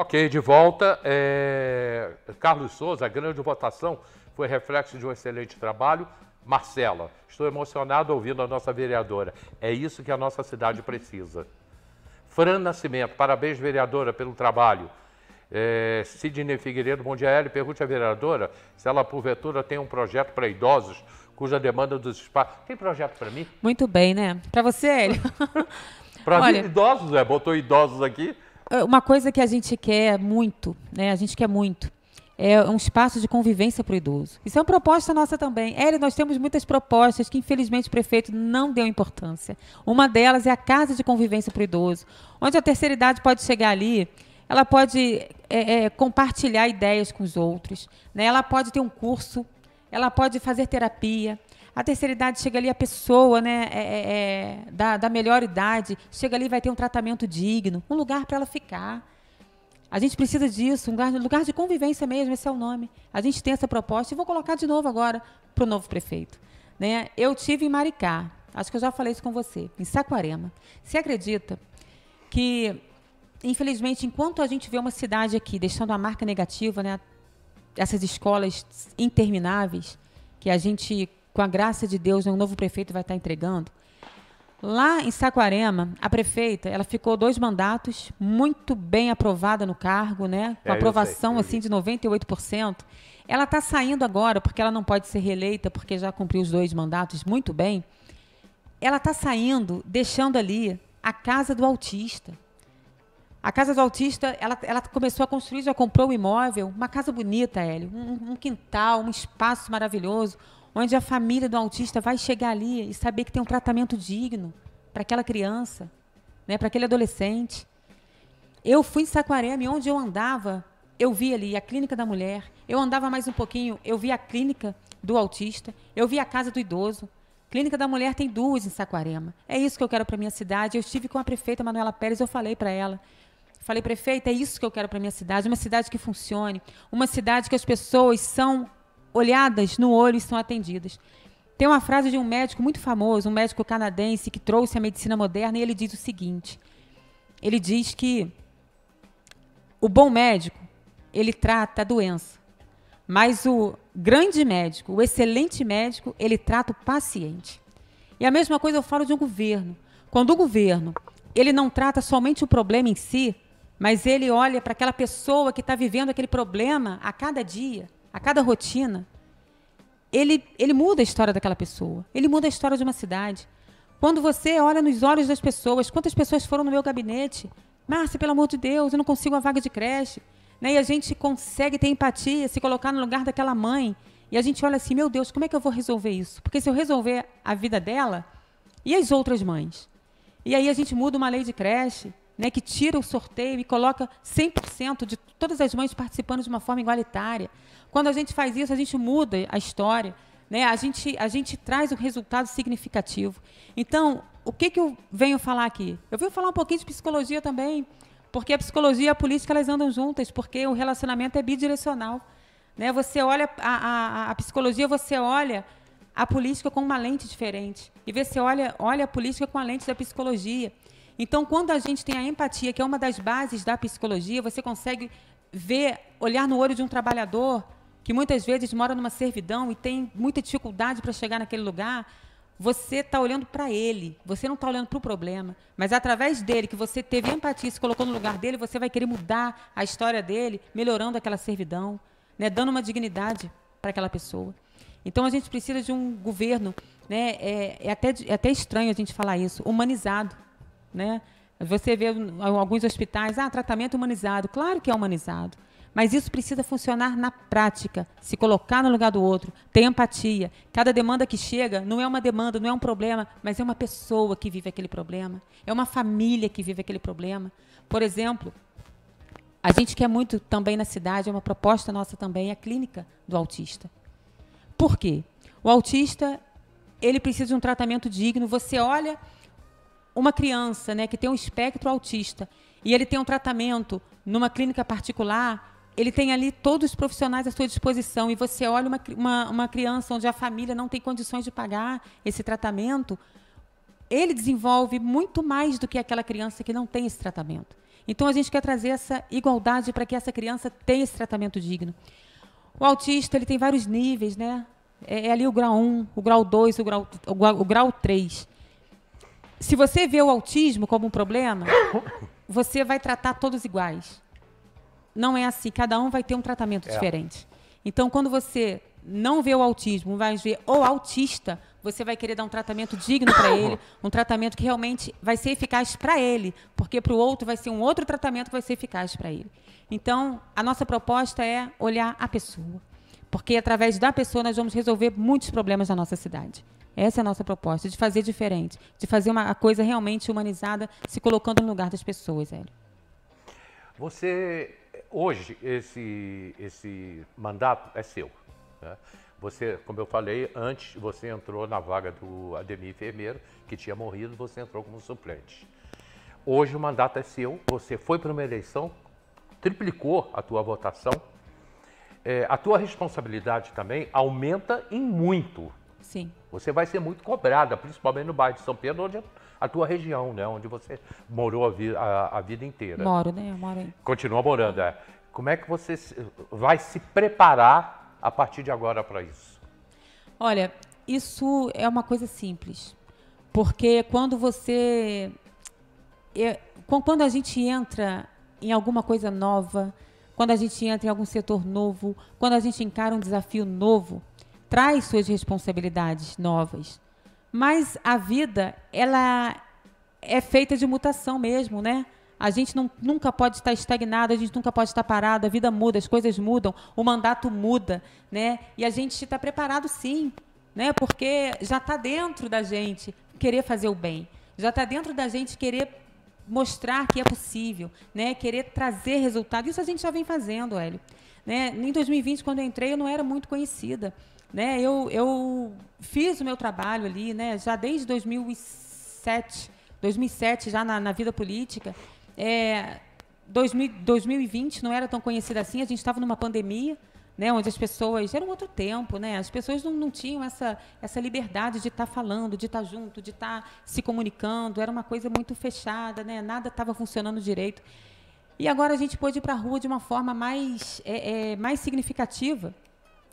Ok, de volta. É... Carlos Souza, grande votação, foi reflexo de um excelente trabalho. Marcela, estou emocionado ouvindo a nossa vereadora. É isso que a nossa cidade precisa. Fran Nascimento, parabéns, vereadora, pelo trabalho. É, Sidney Figueiredo, bom dia, Hélio. Pergunte à vereadora se ela, porventura, tem um projeto para idosos cuja demanda dos espaços... Tem projeto para mim? Muito bem, né? Para você, Hélio. para Olha... idosos, é. Botou idosos aqui. Ah, uma coisa que a gente quer muito, né? A gente quer muito. É um espaço de convivência para o idoso. Isso é uma proposta nossa também. Eri, nós temos muitas propostas que, infelizmente, o prefeito não deu importância. Uma delas é a casa de convivência para o idoso, onde a terceira idade pode chegar ali ela pode é, é, compartilhar ideias com os outros, né? ela pode ter um curso, ela pode fazer terapia, a terceira idade chega ali, a pessoa né, é, é, é da, da melhor idade chega ali vai ter um tratamento digno, um lugar para ela ficar. A gente precisa disso, um lugar, lugar de convivência mesmo, esse é o nome. A gente tem essa proposta e vou colocar de novo agora para o novo prefeito. Né? Eu tive em Maricá, acho que eu já falei isso com você, em Saquarema. Você acredita que, infelizmente, enquanto a gente vê uma cidade aqui deixando a marca negativa, né, essas escolas intermináveis, que a gente com a graça de Deus, um novo prefeito vai estar entregando. Lá em Saquarema, a prefeita, ela ficou dois mandatos, muito bem aprovada no cargo, né? Com é, aprovação sei, assim de 98%. Ela está saindo agora porque ela não pode ser reeleita porque já cumpriu os dois mandatos muito bem. Ela está saindo, deixando ali a casa do autista. A casa do autista, ela, ela começou a construir, já comprou o um imóvel, uma casa bonita, Hélio, um, um quintal, um espaço maravilhoso, onde a família do autista vai chegar ali e saber que tem um tratamento digno para aquela criança, né, para aquele adolescente. Eu fui em Saquarema e onde eu andava, eu vi ali a clínica da mulher, eu andava mais um pouquinho, eu vi a clínica do autista, eu vi a casa do idoso. Clínica da Mulher tem duas em Saquarema. É isso que eu quero para minha cidade. Eu estive com a prefeita Manuela Pérez, eu falei para ela. falei, prefeita, é isso que eu quero para minha cidade, uma cidade que funcione, uma cidade que as pessoas são olhadas no olho são atendidas. Tem uma frase de um médico muito famoso, um médico canadense que trouxe a medicina moderna, e ele diz o seguinte: ele diz que o bom médico ele trata a doença, mas o grande médico, o excelente médico, ele trata o paciente. E a mesma coisa eu falo de um governo. Quando o governo ele não trata somente o problema em si, mas ele olha para aquela pessoa que está vivendo aquele problema a cada dia a cada rotina, ele, ele muda a história daquela pessoa, ele muda a história de uma cidade. Quando você olha nos olhos das pessoas, quantas pessoas foram no meu gabinete? Márcia, pelo amor de Deus, eu não consigo uma vaga de creche. Né? E a gente consegue ter empatia, se colocar no lugar daquela mãe. E a gente olha assim, meu Deus, como é que eu vou resolver isso? Porque se eu resolver a vida dela, e as outras mães? E aí a gente muda uma lei de creche, né, que tira o sorteio e coloca 100% de todas as mães participando de uma forma igualitária. Quando a gente faz isso, a gente muda a história, né? a, gente, a gente traz um resultado significativo. Então, o que, que eu venho falar aqui? Eu venho falar um pouquinho de psicologia também, porque a psicologia e a política elas andam juntas, porque o relacionamento é bidirecional. Né? Você olha a, a, a psicologia, você olha a política com uma lente diferente. E você olha, olha a política com a lente da psicologia. Então, quando a gente tem a empatia, que é uma das bases da psicologia, você consegue ver, olhar no olho de um trabalhador que muitas vezes mora numa servidão e tem muita dificuldade para chegar naquele lugar. Você está olhando para ele, você não está olhando para o problema, mas através dele, que você teve empatia, se colocou no lugar dele, você vai querer mudar a história dele, melhorando aquela servidão, né, dando uma dignidade para aquela pessoa. Então a gente precisa de um governo, né, é, é até, é até estranho a gente falar isso, humanizado né? Você vê em alguns hospitais, ah, tratamento humanizado. Claro que é humanizado. Mas isso precisa funcionar na prática, se colocar no lugar do outro, ter empatia. Cada demanda que chega não é uma demanda, não é um problema, mas é uma pessoa que vive aquele problema, é uma família que vive aquele problema. Por exemplo, a gente quer muito também na cidade, é uma proposta nossa também, é a clínica do autista. Por quê? O autista, ele precisa de um tratamento digno. Você olha uma criança né, que tem um espectro autista e ele tem um tratamento numa clínica particular, ele tem ali todos os profissionais à sua disposição e você olha uma, uma, uma criança onde a família não tem condições de pagar esse tratamento, ele desenvolve muito mais do que aquela criança que não tem esse tratamento. Então a gente quer trazer essa igualdade para que essa criança tenha esse tratamento digno. O autista ele tem vários níveis, né? É, é ali o grau 1, o grau 2, o grau, o grau, o grau 3 se você vê o autismo como um problema, você vai tratar todos iguais. Não é assim. Cada um vai ter um tratamento é. diferente. Então, quando você não vê o autismo, vai ver o autista, você vai querer dar um tratamento digno para ele, um tratamento que realmente vai ser eficaz para ele, porque para o outro vai ser um outro tratamento que vai ser eficaz para ele. Então, a nossa proposta é olhar a pessoa, porque através da pessoa nós vamos resolver muitos problemas da nossa cidade. Essa é a nossa proposta, de fazer diferente, de fazer uma coisa realmente humanizada, se colocando no lugar das pessoas, Hélio. Você, hoje, esse, esse mandato é seu. Né? Você, como eu falei, antes você entrou na vaga do Ademir enfermeiro que tinha morrido, você entrou como suplente. Hoje o mandato é seu, você foi para uma eleição, triplicou a tua votação, é, a tua responsabilidade também aumenta em muito Sim. Você vai ser muito cobrada, principalmente no bairro de São Pedro, onde é a tua região, né? Onde você morou a, vi a, a vida inteira. Moro, né? Eu moro aí. Continua morando, é. Como é que você vai se preparar a partir de agora para isso? Olha, isso é uma coisa simples. Porque quando você. É, quando a gente entra em alguma coisa nova, quando a gente entra em algum setor novo, quando a gente encara um desafio novo, traz suas responsabilidades novas. Mas a vida, ela é feita de mutação mesmo, né? A gente não, nunca pode estar estagnado, a gente nunca pode estar parado, a vida muda, as coisas mudam, o mandato muda, né? E a gente está preparado sim, né? Porque já está dentro da gente querer fazer o bem, já está dentro da gente querer mostrar que é possível, né? Querer trazer resultado. Isso a gente já vem fazendo, Hélio. Né? Em 2020, quando eu entrei, eu não era muito conhecida. Né? Eu, eu fiz o meu trabalho ali, né? já desde 2007, 2007 já na, na vida política. É, 2020 não era tão conhecida assim, a gente estava numa pandemia, né, onde as pessoas era um outro tempo, né? As pessoas não, não tinham essa, essa liberdade de estar tá falando, de estar tá junto, de estar tá se comunicando. Era uma coisa muito fechada, né? Nada estava funcionando direito. E agora a gente pôde ir para a rua de uma forma mais é, é, mais significativa,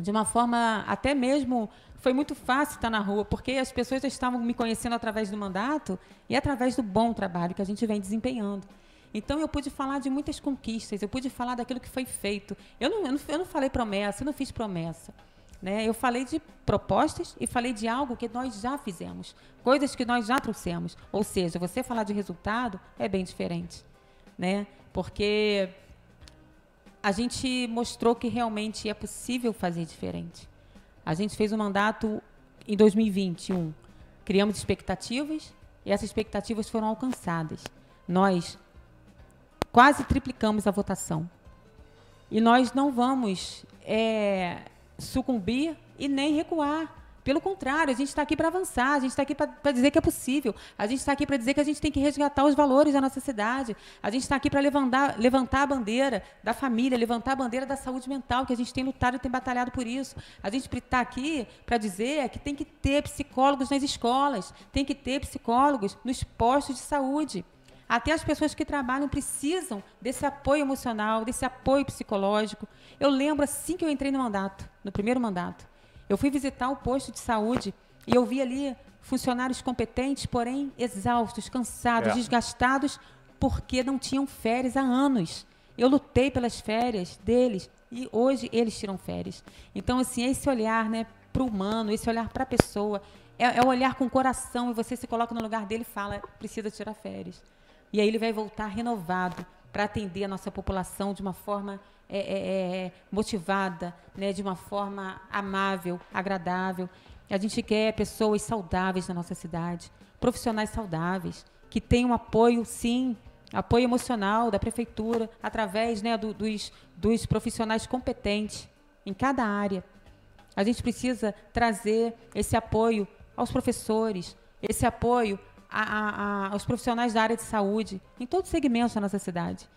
de uma forma até mesmo foi muito fácil estar na rua, porque as pessoas já estavam me conhecendo através do mandato e através do bom trabalho que a gente vem desempenhando. Então eu pude falar de muitas conquistas, eu pude falar daquilo que foi feito. Eu não, eu não, eu não falei promessa, eu não fiz promessa. Né? Eu falei de propostas e falei de algo que nós já fizemos, coisas que nós já trouxemos. Ou seja, você falar de resultado é bem diferente. Né? Porque a gente mostrou que realmente é possível fazer diferente. A gente fez um mandato em 2021. Criamos expectativas e essas expectativas foram alcançadas. Nós quase triplicamos a votação. E nós não vamos é, sucumbir e nem recuar. Pelo contrário, a gente está aqui para avançar, a gente está aqui para dizer que é possível, a gente está aqui para dizer que a gente tem que resgatar os valores da nossa cidade, a gente está aqui para levantar, levantar a bandeira da família, levantar a bandeira da saúde mental, que a gente tem lutado e tem batalhado por isso. A gente está aqui para dizer é que tem que ter psicólogos nas escolas, tem que ter psicólogos nos postos de saúde. Até as pessoas que trabalham precisam desse apoio emocional, desse apoio psicológico. Eu lembro assim que eu entrei no mandato, no primeiro mandato. Eu fui visitar o posto de saúde e eu vi ali funcionários competentes, porém exaustos, cansados, é. desgastados, porque não tinham férias há anos. Eu lutei pelas férias deles e hoje eles tiram férias. Então, assim, esse olhar né, para o humano, esse olhar para a pessoa, é, é o olhar com o coração e você se coloca no lugar dele e fala, precisa tirar férias. E aí ele vai voltar renovado, para atender a nossa população de uma forma é é, é, é, motivada, né, de uma forma amável, agradável. A gente quer pessoas saudáveis na nossa cidade, profissionais saudáveis, que tenham apoio, sim, apoio emocional da prefeitura, através né, do, dos, dos profissionais competentes em cada área. A gente precisa trazer esse apoio aos professores, esse apoio a, a, aos profissionais da área de saúde, em todos os segmentos da nossa cidade.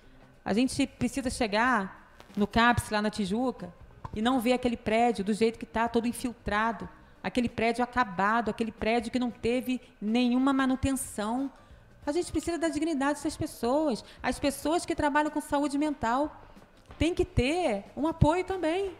A gente precisa chegar no CAPS, lá na Tijuca, e não ver aquele prédio do jeito que está, todo infiltrado, aquele prédio acabado, aquele prédio que não teve nenhuma manutenção. A gente precisa da dignidade dessas pessoas. As pessoas que trabalham com saúde mental têm que ter um apoio também.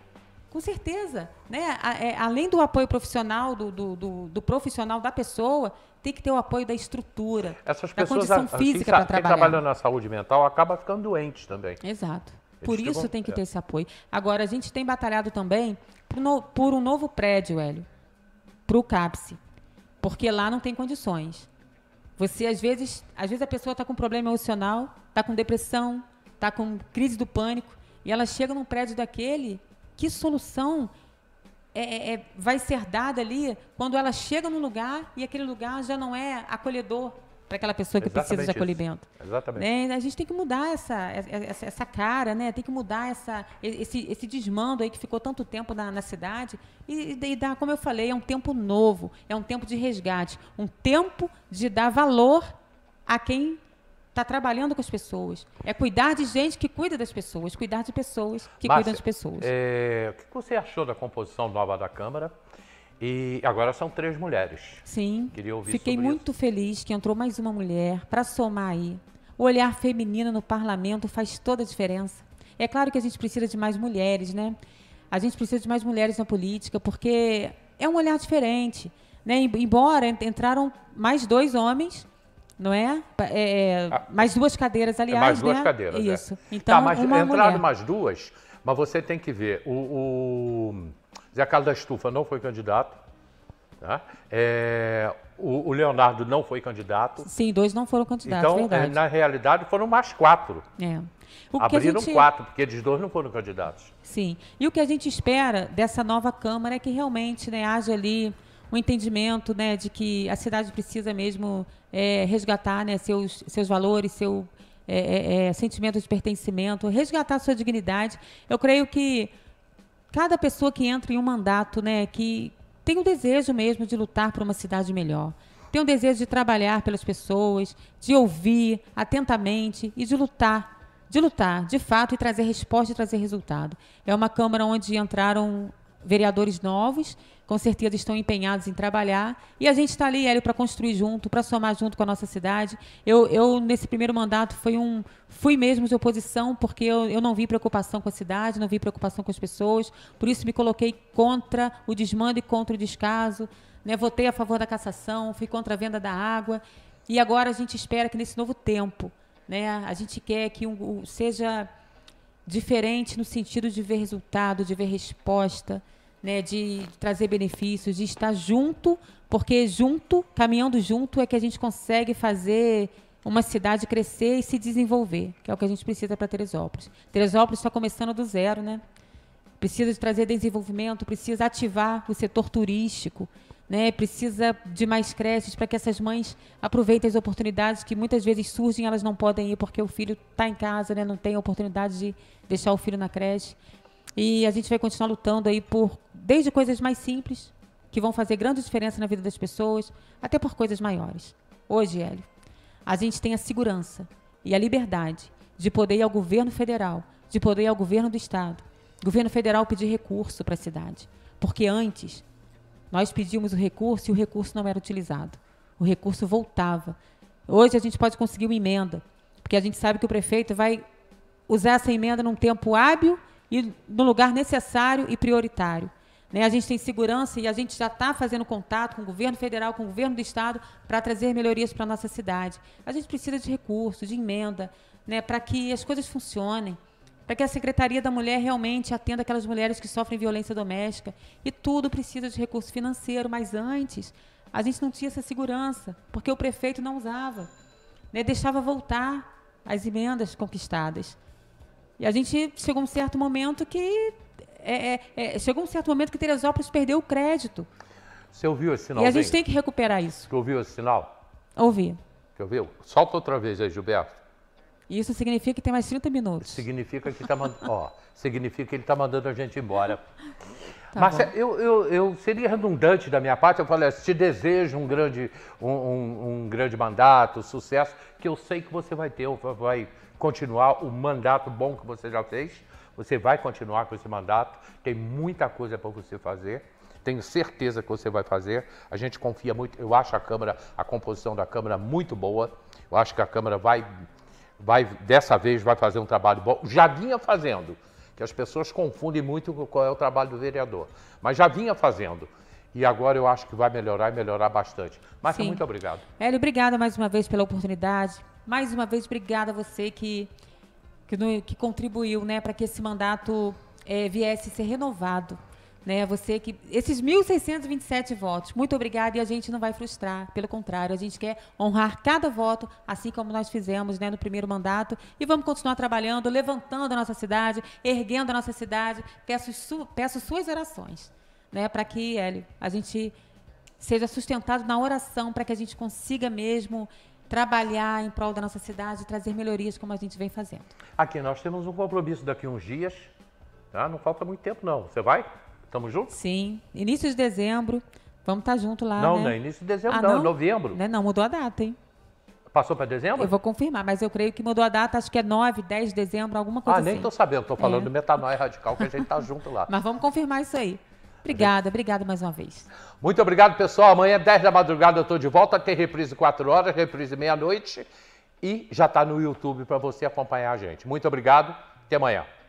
Com certeza. Né? É, além do apoio profissional, do, do, do, do, profissional da pessoa, tem que ter o apoio da estrutura, Essas da pessoas, condição física para trabalhar. Quem trabalha na saúde mental acaba ficando doente também. Exato. Eles por isso ficam, tem que é. ter esse apoio. Agora, a gente tem batalhado também por, no, por um novo prédio, Hélio, para o CAPSE, porque lá não tem condições. Você, às vezes, às vezes a pessoa está com problema emocional, está com depressão, está com crise do pânico, e ela chega num prédio daquele que solução é, é, é, vai ser dada ali quando ela chega num lugar e aquele lugar já não é acolhedor para aquela pessoa que Exatamente precisa de acolhimento. Isso. Exatamente. Né? A gente tem que mudar essa, essa, essa, cara, né? Tem que mudar essa, esse, esse desmando aí que ficou tanto tempo na, na cidade e, e dar, como eu falei, é um tempo novo, é um tempo de resgate, um tempo de dar valor a quem está trabalhando com as pessoas. É cuidar de gente que cuida das pessoas, cuidar de pessoas que Márcia, cuidam de pessoas. É, o que você achou da composição nova da Câmara? E agora são três mulheres. Sim. Queria ouvir Fiquei muito isso. feliz que entrou mais uma mulher para somar aí. O olhar feminino no parlamento faz toda a diferença. É claro que a gente precisa de mais mulheres, né? A gente precisa de mais mulheres na política, porque é um olhar diferente. Né? Embora entraram mais dois homens, não é? é, é ah, mais duas cadeiras, é aliás. mais duas né? cadeiras. É. Isso. Tá, então, tá, mas uma entraram mulher. mais duas, mas você tem que ver. O, o Zé Carlos da Estufa não foi candidato. Tá? É, o, o, Leonardo não foi candidato. Sim, dois não foram candidatos, então, é, na realidade, foram mais quatro. É. Abriram gente... quatro, porque eles dois não foram candidatos. Sim. E o que a gente espera dessa nova Câmara é que realmente né, haja ali o entendimento né, de que a cidade precisa mesmo é, resgatar né, seus, seus valores, seu é, é, é, sentimento de pertencimento, resgatar sua dignidade. Eu creio que cada pessoa que entra em um mandato, né, que tem o um desejo mesmo de lutar por uma cidade melhor, tem o um desejo de trabalhar pelas pessoas, de ouvir atentamente e de lutar de lutar, de fato, e trazer resposta e trazer resultado. É uma Câmara onde entraram vereadores novos, com certeza estão empenhados em trabalhar. E a gente está ali, Hélio, para construir junto, para somar junto com a nossa cidade. Eu, eu nesse primeiro mandato, fui, um, fui mesmo de oposição, porque eu, eu não vi preocupação com a cidade, não vi preocupação com as pessoas. Por isso, me coloquei contra o desmando e contra o descaso. Né? Votei a favor da cassação, fui contra a venda da água. E agora a gente espera que nesse novo tempo, né, a gente quer que um seja diferente no sentido de ver resultado, de ver resposta, né, de trazer benefícios, de estar junto, porque junto, caminhando junto, é que a gente consegue fazer uma cidade crescer e se desenvolver, que é o que a gente precisa para Teresópolis. Teresópolis está começando do zero, né? Precisa de trazer desenvolvimento, precisa ativar o setor turístico, né? Precisa de mais creches para que essas mães aproveitem as oportunidades que muitas vezes surgem, elas não podem ir porque o filho está em casa, né? Não tem oportunidade de deixar o filho na creche. E a gente vai continuar lutando aí por desde coisas mais simples que vão fazer grande diferença na vida das pessoas, até por coisas maiores. Hoje, Hélio, a gente tem a segurança e a liberdade de poder ir ao governo federal, de poder ir ao governo do estado, governo federal pedir recurso para a cidade, porque antes nós pedíamos o recurso e o recurso não era utilizado. O recurso voltava. Hoje a gente pode conseguir uma emenda, porque a gente sabe que o prefeito vai usar essa emenda num tempo hábil e no lugar necessário e prioritário. Né? A gente tem segurança e a gente já está fazendo contato com o governo federal, com o governo do estado, para trazer melhorias para a nossa cidade. A gente precisa de recursos, de emenda, né? para que as coisas funcionem, para que a Secretaria da Mulher realmente atenda aquelas mulheres que sofrem violência doméstica. E tudo precisa de recurso financeiro, mas antes a gente não tinha essa segurança, porque o prefeito não usava, né? deixava voltar as emendas conquistadas. E a gente chegou um certo momento que. É, é, é, chegou um certo momento que Teresópolis perdeu o crédito. Você ouviu esse sinal? E a gente tem que recuperar isso. Você ouviu esse sinal? Ouvi. Você ouviu? Solta outra vez aí, Gilberto. Isso significa que tem mais 30 minutos. Significa que tá mand... ó, significa que ele está mandando a gente embora. Tá Márcia, eu, eu, eu, seria redundante da minha parte, eu falei assim, te desejo um grande, um, um, um, grande mandato, sucesso, que eu sei que você vai ter, vai continuar o mandato bom que você já fez, você vai continuar com esse mandato, tem muita coisa para você fazer, tenho certeza que você vai fazer, a gente confia muito, eu acho a Câmara, a composição da Câmara muito boa, eu acho que a Câmara vai, vai dessa vez, vai fazer um trabalho bom, já vinha fazendo, que as pessoas confundem muito qual é o trabalho do vereador. Mas já vinha fazendo. E agora eu acho que vai melhorar e melhorar bastante. Márcia, muito obrigado. Hélio, obrigada mais uma vez pela oportunidade. Mais uma vez, obrigada a você que, que, que contribuiu né, para que esse mandato é, viesse ser renovado né? Você que esses 1.627 votos, muito obrigada e a gente não vai frustrar, pelo contrário, a gente quer honrar cada voto, assim como nós fizemos, né, no primeiro mandato, e vamos continuar trabalhando, levantando a nossa cidade, erguendo a nossa cidade. Peço, su, peço suas orações, né, para que Hélio, a gente seja sustentado na oração para que a gente consiga mesmo trabalhar em prol da nossa cidade e trazer melhorias como a gente vem fazendo. Aqui nós temos um compromisso daqui uns dias, tá? Não falta muito tempo não. Você vai? Tamo junto? Sim. Início de dezembro. Vamos estar tá junto lá. Não, né? não é início de dezembro, ah, não, é não, novembro. É, não, mudou a data, hein? Passou para dezembro? Eu vou confirmar, mas eu creio que mudou a data, acho que é 9, 10 de dezembro, alguma coisa assim. Ah, nem estou assim. sabendo, estou falando é. do metanoia radical que a gente tá junto lá. Mas vamos confirmar isso aí. Obrigada, obrigada mais uma vez. Muito obrigado, pessoal. Amanhã, 10 da madrugada, eu estou de volta. Tem reprise 4 horas, reprise meia-noite. E já está no YouTube para você acompanhar a gente. Muito obrigado. Até amanhã.